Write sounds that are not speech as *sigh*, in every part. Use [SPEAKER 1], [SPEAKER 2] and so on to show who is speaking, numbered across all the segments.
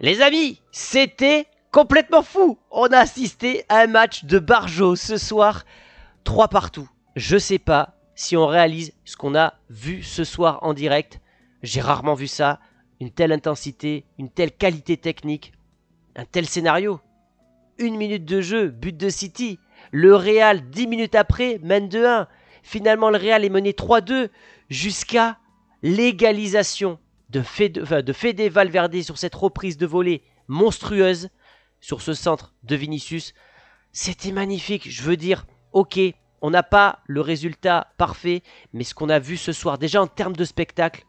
[SPEAKER 1] Les amis, c'était complètement fou. On a assisté à un match de Barjo ce soir, trois partout. Je sais pas si on réalise ce qu'on a vu ce soir en direct. J'ai rarement vu ça, une telle intensité, une telle qualité technique, un tel scénario. Une minute de jeu, but de City. Le Real, dix minutes après, mène de 1 Finalement, le Real est mené 3-2 jusqu'à l'égalisation de Fede, de Valverde sur cette reprise de volée monstrueuse sur ce centre de Vinicius. C'était magnifique, je veux dire, ok, on n'a pas le résultat parfait, mais ce qu'on a vu ce soir, déjà en termes de spectacle,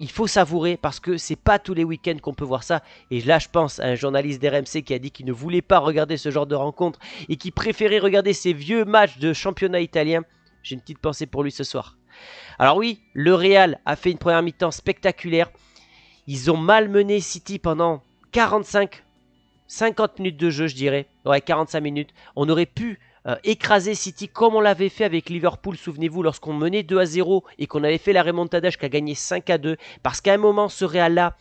[SPEAKER 1] il faut savourer parce que c'est pas tous les week-ends qu'on peut voir ça. Et là, je pense à un journaliste d'RMC qui a dit qu'il ne voulait pas regarder ce genre de rencontre et qui préférait regarder ses vieux matchs de championnat italien. J'ai une petite pensée pour lui ce soir. Alors oui, le Real a fait une première mi-temps spectaculaire. Ils ont malmené City pendant 45, 50 minutes de jeu, je dirais. Ouais, 45 minutes. On aurait pu euh, écraser City comme on l'avait fait avec Liverpool, souvenez-vous, lorsqu'on menait 2 à 0 et qu'on avait fait la remontada jusqu'à gagner 5 à 2. Parce qu'à un moment, ce Real-là,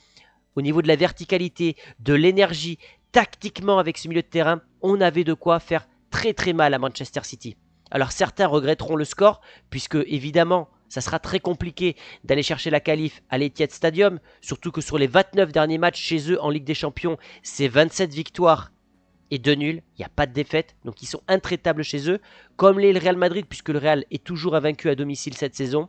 [SPEAKER 1] au niveau de la verticalité, de l'énergie, tactiquement avec ce milieu de terrain, on avait de quoi faire très très mal à Manchester City. Alors certains regretteront le score, puisque évidemment, ça sera très compliqué d'aller chercher la qualif à l'Etihad Stadium, surtout que sur les 29 derniers matchs chez eux en Ligue des Champions, c'est 27 victoires et 2 nuls, il n'y a pas de défaite, donc ils sont intraitables chez eux, comme l'est le Real Madrid, puisque le Real est toujours vaincu à domicile cette saison.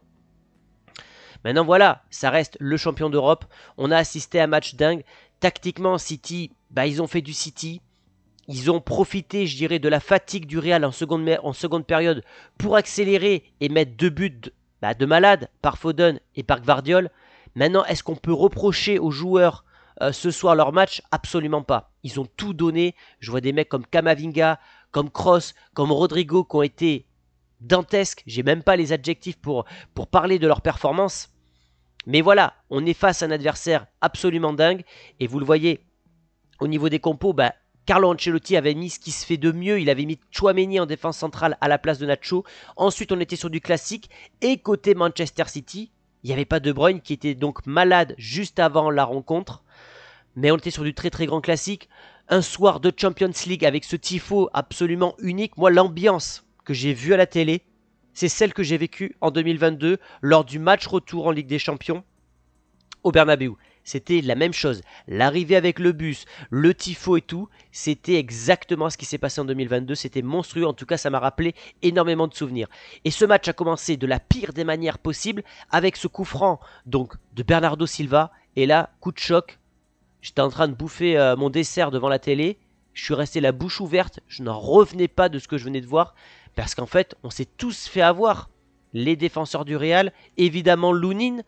[SPEAKER 1] Maintenant voilà, ça reste le champion d'Europe, on a assisté à un match dingue, tactiquement City, bah, ils ont fait du City, ils ont profité, je dirais, de la fatigue du Real en seconde, période pour accélérer et mettre deux buts de bah, malade par Foden et par Gvardiol. Maintenant, est-ce qu'on peut reprocher aux joueurs euh, ce soir leur match Absolument pas. Ils ont tout donné. Je vois des mecs comme Kamavinga, comme Cross, comme Rodrigo qui ont été dantesques. J'ai même pas les adjectifs pour, pour parler de leur performance. Mais voilà, on est face à un adversaire absolument dingue. Et vous le voyez, au niveau des compos, bah, Carlo Ancelotti avait mis ce qui se fait de mieux, il avait mis Chouameni en défense centrale à la place de Nacho. Ensuite, on était sur du classique et côté Manchester City, il n'y avait pas De Bruyne qui était donc malade juste avant la rencontre. Mais on était sur du très très grand classique. Un soir de Champions League avec ce tifo absolument unique. Moi, l'ambiance que j'ai vue à la télé, c'est celle que j'ai vécue en 2022 lors du match retour en Ligue des Champions au Bernabeu. C'était la même chose. L'arrivée avec le bus, le tifo et tout, c'était exactement ce qui s'est passé en 2022. C'était monstrueux. En tout cas, ça m'a rappelé énormément de souvenirs. Et ce match a commencé de la pire des manières possibles avec ce coup franc donc de Bernardo Silva. Et là, coup de choc. J'étais en train de bouffer euh, mon dessert devant la télé. Je suis resté la bouche ouverte. Je n'en revenais pas de ce que je venais de voir. Parce qu'en fait, on s'est tous fait avoir. Les défenseurs du Real, évidemment Lounine,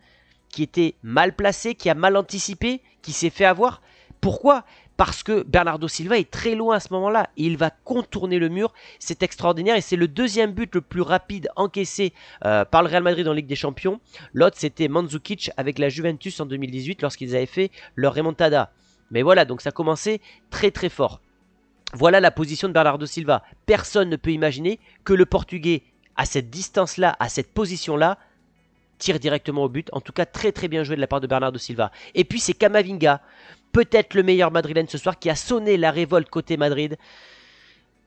[SPEAKER 1] qui était mal placé, qui a mal anticipé, qui s'est fait avoir. Pourquoi Parce que Bernardo Silva est très loin à ce moment-là il va contourner le mur. C'est extraordinaire et c'est le deuxième but le plus rapide encaissé euh, par le Real Madrid en Ligue des Champions. L'autre c'était Mandzukic avec la Juventus en 2018 lorsqu'ils avaient fait leur remontada. Mais voilà, donc ça commençait très très fort. Voilà la position de Bernardo Silva. Personne ne peut imaginer que le Portugais, à cette distance-là, à cette position-là, tire directement au but. En tout cas, très très bien joué de la part de Bernardo Silva. Et puis c'est Kamavinga, peut-être le meilleur madrilène ce soir, qui a sonné la révolte côté Madrid.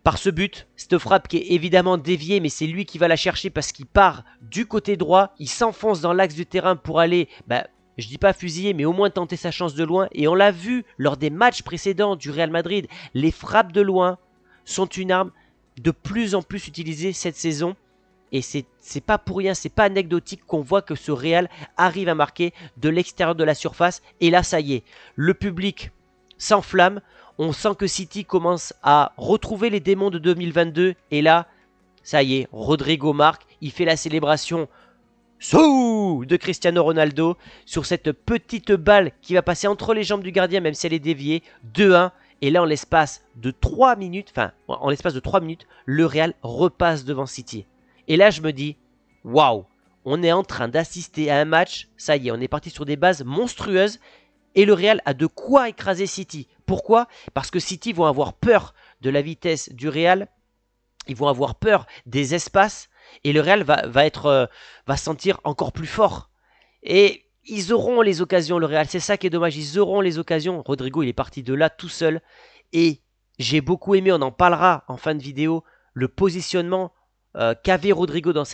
[SPEAKER 1] Par ce but, cette frappe qui est évidemment déviée, mais c'est lui qui va la chercher parce qu'il part du côté droit, il s'enfonce dans l'axe du terrain pour aller bah, je dis pas fusiller, mais au moins tenter sa chance de loin. Et on l'a vu lors des matchs précédents du Real Madrid, les frappes de loin sont une arme de plus en plus utilisée cette saison. Et c'est pas pour rien, c'est pas anecdotique qu'on voit que ce Real arrive à marquer de l'extérieur de la surface. Et là, ça y est, le public s'enflamme. On sent que City commence à retrouver les démons de 2022. Et là, ça y est, Rodrigo marque. Il fait la célébration de Cristiano Ronaldo sur cette petite balle qui va passer entre les jambes du gardien, même si elle est déviée. 2-1. Et là, en l'espace de 3 minutes, enfin, en l'espace de 3 minutes, le Real repasse devant City. Et là, je me dis, waouh, on est en train d'assister à un match, ça y est, on est parti sur des bases monstrueuses. Et le Real a de quoi écraser City. Pourquoi Parce que City vont avoir peur de la vitesse du Real. Ils vont avoir peur des espaces. Et le Real va, va, être, euh, va sentir encore plus fort. Et ils auront les occasions, le Real. C'est ça qui est dommage. Ils auront les occasions. Rodrigo, il est parti de là tout seul. Et j'ai beaucoup aimé, on en parlera en fin de vidéo, le positionnement euh, qu'avait Rodrigo euh, dans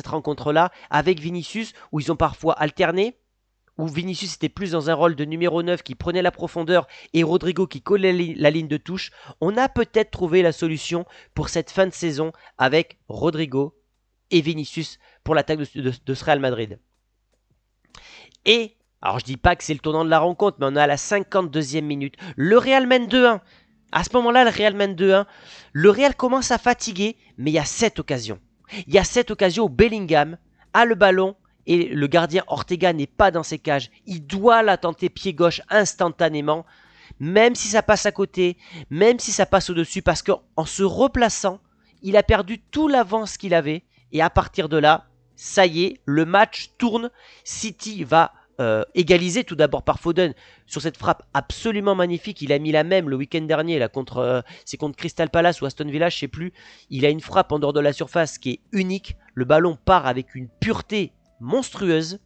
[SPEAKER 1] cette, rencontre-là avec Vinicius, où ils ont parfois alterné, où Vinicius était plus dans un rôle de numéro 9 qui prenait la profondeur et Rodrigo qui collait la ligne de touche, on a peut-être trouvé la solution pour cette fin de saison avec Rodrigo et Vinicius pour l'attaque de, ce Real Madrid. Et, alors je dis pas que c'est le tournant de la rencontre, mais on est à la 52e minute, le Real mène 2-1 à ce moment-là, le Real mène 2-1. Le Real commence à fatiguer, mais il y a cette occasion. Il y a cette occasion où Bellingham a le ballon et le gardien Ortega n'est pas dans ses cages. Il doit la tenter pied gauche instantanément, même si ça passe à côté, même si ça passe au-dessus, parce qu'en se replaçant, il a perdu tout l'avance qu'il avait. Et à partir de là, ça y est, le match tourne. City va euh, égalisé tout d'abord par Foden sur cette frappe absolument magnifique. Il a mis la même le week-end dernier là contre euh, c'est contre Crystal Palace ou Aston Villa, je sais plus. Il a une frappe en dehors de la surface qui est unique. Le ballon part avec une pureté monstrueuse.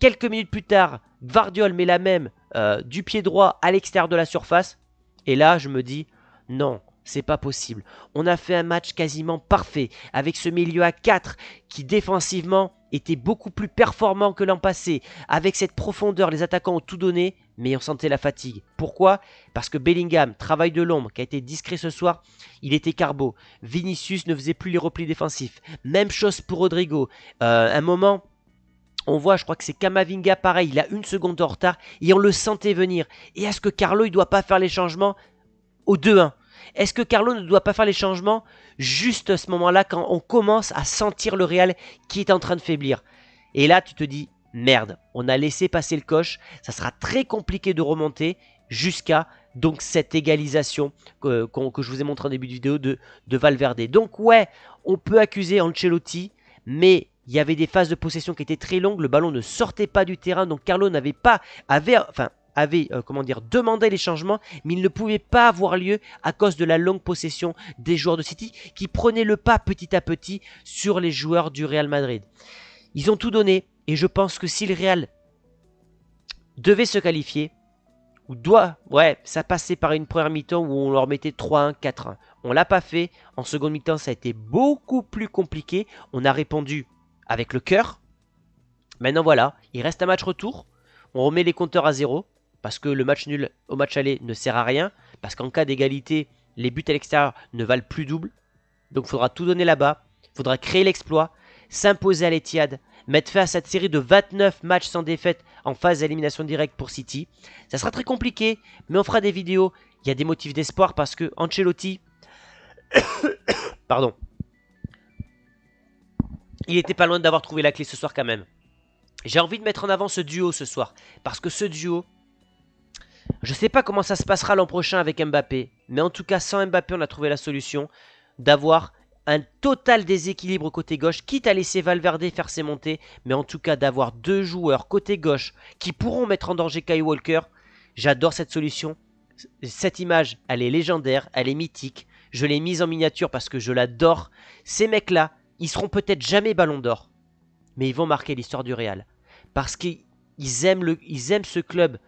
[SPEAKER 1] Quelques minutes plus tard, Vardiol met la même euh, du pied droit à l'extérieur de la surface. Et là, je me dis non, c'est pas possible. On a fait un match quasiment parfait avec ce milieu à 4 qui défensivement était beaucoup plus performant que l'an passé. Avec cette profondeur, les attaquants ont tout donné, mais on sentait la fatigue. Pourquoi Parce que Bellingham travail de l'ombre, qui a été discret ce soir, il était carbo. Vinicius ne faisait plus les replis défensifs. Même chose pour Rodrigo. Euh, un moment, on voit, je crois que c'est Kamavinga, pareil, il a une seconde de retard et on le sentait venir. Et est-ce que Carlo, il doit pas faire les changements au 2-1 est-ce que Carlo ne doit pas faire les changements juste à ce moment-là quand on commence à sentir le Real qui est en train de faiblir Et là, tu te dis, merde, on a laissé passer le coche, ça sera très compliqué de remonter jusqu'à donc cette égalisation que, je vous ai montré en début de vidéo de, Valverde. Donc ouais, on peut accuser Ancelotti, mais il y avait des phases de possession qui étaient très longues, le ballon ne sortait pas du terrain, donc Carlo n'avait pas, avait, enfin, avait euh, comment dire, demandé les changements, mais ils ne pouvaient pas avoir lieu à cause de la longue possession des joueurs de City qui prenaient le pas petit à petit sur les joueurs du Real Madrid. Ils ont tout donné et je pense que si le Real devait se qualifier, ou doit, ouais, ça passait par une première mi-temps où on leur mettait 3-1, 4-1. On l'a pas fait. En seconde mi-temps, ça a été beaucoup plus compliqué. On a répondu avec le cœur. Maintenant voilà, il reste un match retour. On remet les compteurs à zéro parce que le match nul au match aller ne sert à rien, parce qu'en cas d'égalité, les buts à l'extérieur ne valent plus double. Donc il faudra tout donner là-bas, il faudra créer l'exploit, s'imposer à l'Etihad, mettre fin à cette série de 29 matchs sans défaite en phase d'élimination directe pour City. Ça sera très compliqué, mais on fera des vidéos. Il y a des motifs d'espoir parce que Ancelotti, *coughs* pardon, il était pas loin d'avoir trouvé la clé ce soir quand même. J'ai envie de mettre en avant ce duo ce soir parce que ce duo, je sais pas comment ça se passera l'an prochain avec Mbappé, mais en tout cas sans Mbappé on a trouvé la solution d'avoir un total déséquilibre côté gauche, quitte à laisser Valverde faire ses montées, mais en tout cas d'avoir deux joueurs côté gauche qui pourront mettre en danger Kai Walker. J'adore cette solution. Cette image, elle est légendaire, elle est mythique. Je l'ai mise en miniature parce que je l'adore. Ces mecs-là, ils seront peut-être jamais ballon d'or, mais ils vont marquer l'histoire du Real. Parce qu'ils aiment, le, aiment ce club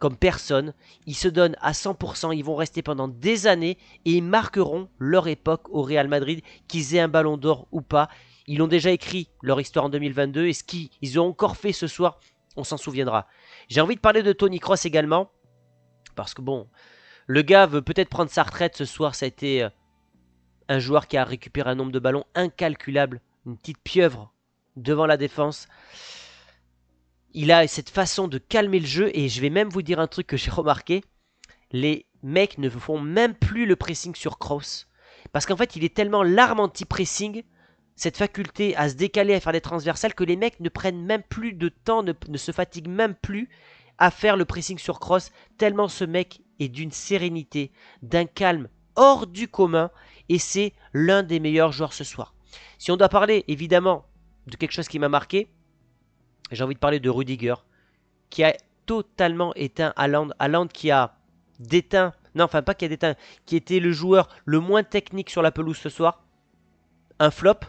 [SPEAKER 1] comme personne. Ils se donnent à 100%, ils vont rester pendant des années et ils marqueront leur époque au Real Madrid, qu'ils aient un ballon d'or ou pas. Ils ont déjà écrit leur histoire en 2022 et ce qu'ils ont encore fait ce soir, on s'en souviendra. J'ai envie de parler de Tony Cross également, parce que bon, le gars veut peut-être prendre sa retraite ce soir, ça a été euh, un joueur qui a récupéré un nombre de ballons incalculable, une petite pieuvre devant la défense il a cette façon de calmer le jeu et je vais même vous dire un truc que j'ai *laughs* remarqué. Les mecs ne font même plus le pressing sur Cross. Parce qu'en fait, il est tellement l'arme anti-pressing, cette faculté à se décaler, à faire des transversales, que les mecs ne prennent même plus de temps, ne, se fatiguent même plus à faire le pressing sur Cross, tellement ce mec est d'une sérénité, d'un calme hors du commun, et c'est l'un des meilleurs joueurs ce soir. Si on doit parler évidemment de quelque chose qui m'a marqué, j'ai envie de parler de Rudiger, qui a totalement éteint Haaland. Haaland qui a déteint, non, enfin pas qui a déteint, qui était le joueur le moins technique sur la pelouse ce soir. Un flop,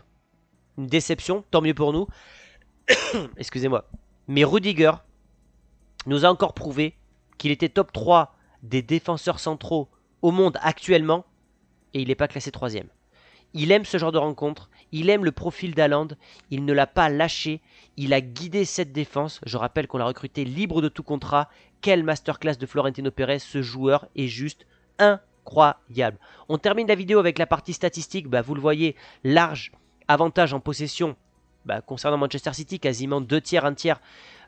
[SPEAKER 1] une déception, tant mieux pour nous. *coughs* Excusez-moi. Mais Rudiger nous a encore prouvé qu'il était top 3 des défenseurs centraux au monde actuellement et il n'est pas classé troisième. Il aime ce genre de rencontre, il aime le profil d'Aland, il ne l'a pas lâché, il a guidé cette défense. Je rappelle qu'on l'a recruté libre de tout contrat. Quelle masterclass de Florentino Pérez, ce joueur est juste incroyable. On termine la vidéo avec la partie statistique, bah, vous le voyez, large avantage en possession. Bah, concernant Manchester City, quasiment deux tiers, un tiers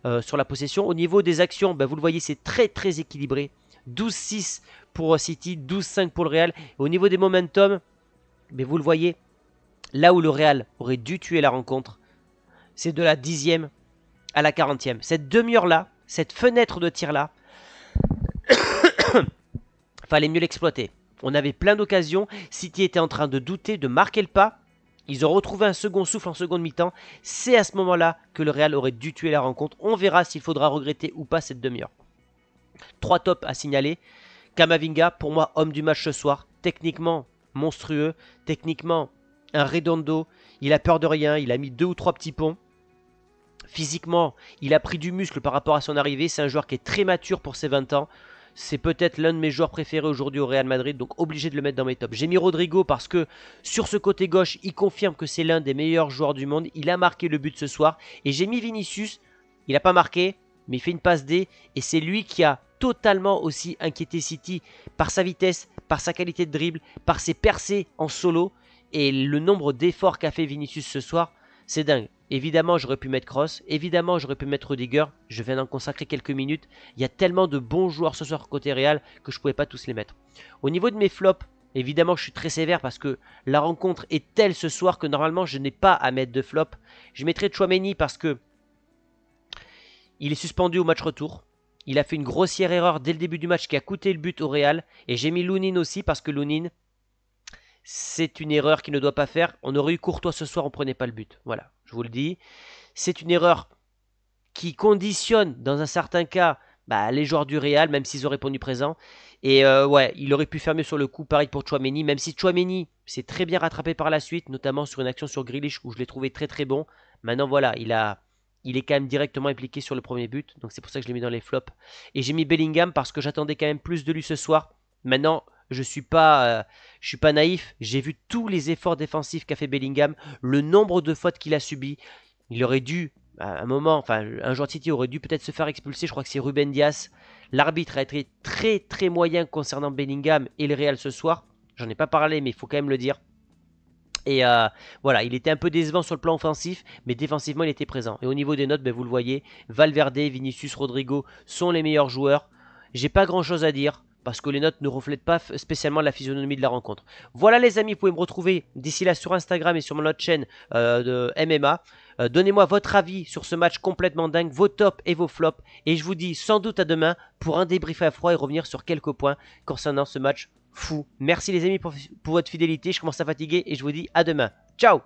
[SPEAKER 1] euh, sur la possession. Au niveau des actions, bah, vous le voyez, c'est très très équilibré. 12-6 pour City, 12-5 pour le Real. Au niveau des momentum, mais vous le voyez, là où le Real aurait dû tuer la rencontre, c'est de la dixième à la quarantième. Cette demi-heure-là, cette fenêtre de tir-là, *coughs* fallait mieux l'exploiter. On avait plein d'occasions. City était en train de douter, de marquer le pas. Ils ont retrouvé un second souffle en seconde mi-temps. C'est à ce moment-là que le Real aurait dû tuer la rencontre. On verra s'il faudra regretter ou pas cette demi-heure. Trois tops à signaler. Kamavinga, pour moi, homme du match ce soir. Techniquement, monstrueux. Techniquement, un redondo. Il a peur de rien. Il a mis deux ou trois petits ponts. Physiquement, il a pris du muscle par rapport à son arrivée. C'est un joueur qui est très mature pour ses 20 ans. C'est peut-être l'un de mes joueurs préférés aujourd'hui au Real Madrid, donc obligé de le mettre dans mes tops. J'ai mis Rodrigo parce que sur ce côté gauche, il confirme que c'est l'un des meilleurs joueurs du monde. Il a marqué le but ce soir. Et j'ai mis Vinicius. Il n'a pas marqué, mais il fait une passe D. Et c'est lui qui a totalement aussi inquiété City par sa vitesse, par sa qualité de dribble, par ses percées en solo et le nombre d'efforts qu'a fait Vinicius ce soir, c'est dingue. Évidemment, j'aurais pu mettre Cross, évidemment, j'aurais pu mettre Rudiger, je viens d'en consacrer quelques minutes. Il y a tellement de bons joueurs ce soir côté Real que je ne pouvais pas tous les mettre. Au niveau de mes flops, évidemment, je suis très sévère parce que la rencontre est telle ce soir que normalement, je n'ai pas à mettre de flop. Je mettrai Chouameni parce que il est suspendu au match retour. Il a fait une grossière erreur dès le début du match qui a coûté le but au Real. Et j'ai mis Lounine aussi parce que Lounine, c'est une erreur qu'il ne doit pas faire. On aurait eu Courtois ce soir, on prenait pas le but. Voilà, je vous le dis. C'est une erreur qui conditionne, dans un certain cas, bah, les joueurs du Real, même s'ils auraient répondu présent. Et euh, ouais, il aurait pu faire mieux sur le coup, pareil pour Chouameni, même si Chouameni s'est très bien rattrapé par la suite, notamment sur une action sur Grealish où je l'ai trouvé très très bon. Maintenant voilà, il a il est quand même directement impliqué sur le premier but. Donc c'est pour ça que je l'ai mis dans les flops. Et j'ai mis Bellingham parce que j'attendais quand même plus de lui ce soir. Maintenant, je ne suis, pas, euh, suis pas naïf. J'ai vu tous les efforts défensifs qu'a fait Bellingham, le nombre de fautes qu'il a subies. Il aurait dû, à un moment, enfin, un joueur City aurait dû peut-être se faire expulser. Je crois que c'est Ruben Dias. L'arbitre a été très très moyen concernant Bellingham et le Real ce soir. J'en ai pas parlé, mais il faut quand même le dire. Et euh, voilà, il était un peu décevant sur le plan offensif, mais défensivement, il était présent. Et au niveau des notes, ben, vous le voyez, Valverde, Vinicius, Rodrigo sont les meilleurs joueurs. J'ai pas grand chose à dire parce que les notes ne reflètent pas spécialement la physionomie de la rencontre. Voilà les amis, vous pouvez me retrouver d'ici là sur Instagram et sur mon autre chaîne euh, de MMA. Euh, donnez-moi votre avis sur ce match complètement dingue, vos tops et vos flops. Et je vous dis sans doute à demain pour un débrief à froid et revenir sur quelques points concernant ce match fou. Merci les amis pour, votre fidélité. Je commence à fatiguer et je vous dis à demain. Ciao